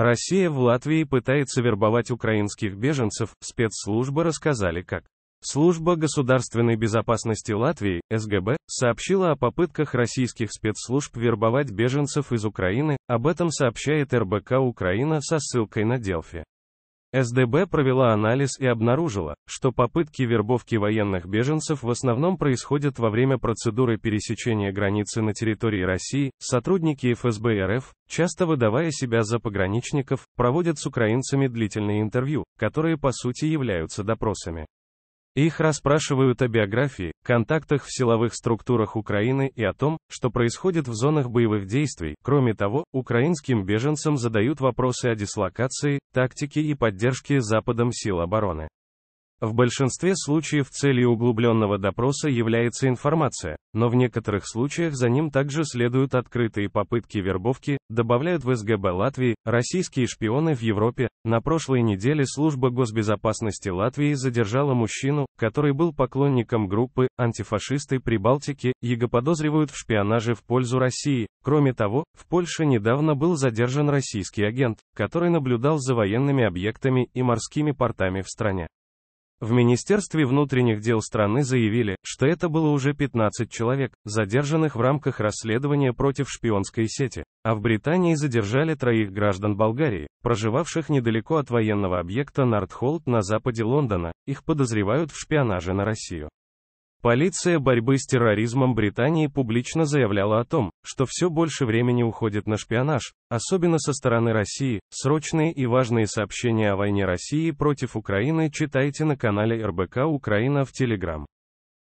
Россия в Латвии пытается вербовать украинских беженцев, спецслужбы рассказали как. Служба государственной безопасности Латвии, СГБ, сообщила о попытках российских спецслужб вербовать беженцев из Украины, об этом сообщает РБК Украина со ссылкой на Делфи. СДБ провела анализ и обнаружила, что попытки вербовки военных беженцев в основном происходят во время процедуры пересечения границы на территории России. Сотрудники ФСБ РФ, часто выдавая себя за пограничников, проводят с украинцами длительные интервью, которые по сути являются допросами. Их расспрашивают о биографии, контактах в силовых структурах Украины и о том, что происходит в зонах боевых действий. Кроме того, украинским беженцам задают вопросы о дислокации, тактике и поддержке Западом сил обороны. В большинстве случаев целью углубленного допроса является информация, но в некоторых случаях за ним также следуют открытые попытки вербовки, добавляют в СГБ Латвии, российские шпионы в Европе. На прошлой неделе служба госбезопасности Латвии задержала мужчину, который был поклонником группы «Антифашисты Прибалтики», его подозревают в шпионаже в пользу России. Кроме того, в Польше недавно был задержан российский агент, который наблюдал за военными объектами и морскими портами в стране. В Министерстве внутренних дел страны заявили, что это было уже 15 человек, задержанных в рамках расследования против шпионской сети, а в Британии задержали троих граждан Болгарии, проживавших недалеко от военного объекта Нортхолд на западе Лондона, их подозревают в шпионаже на Россию. Полиция борьбы с терроризмом Британии публично заявляла о том, что все больше времени уходит на шпионаж, особенно со стороны России. Срочные и важные сообщения о войне России против Украины читайте на канале РБК Украина в Телеграм.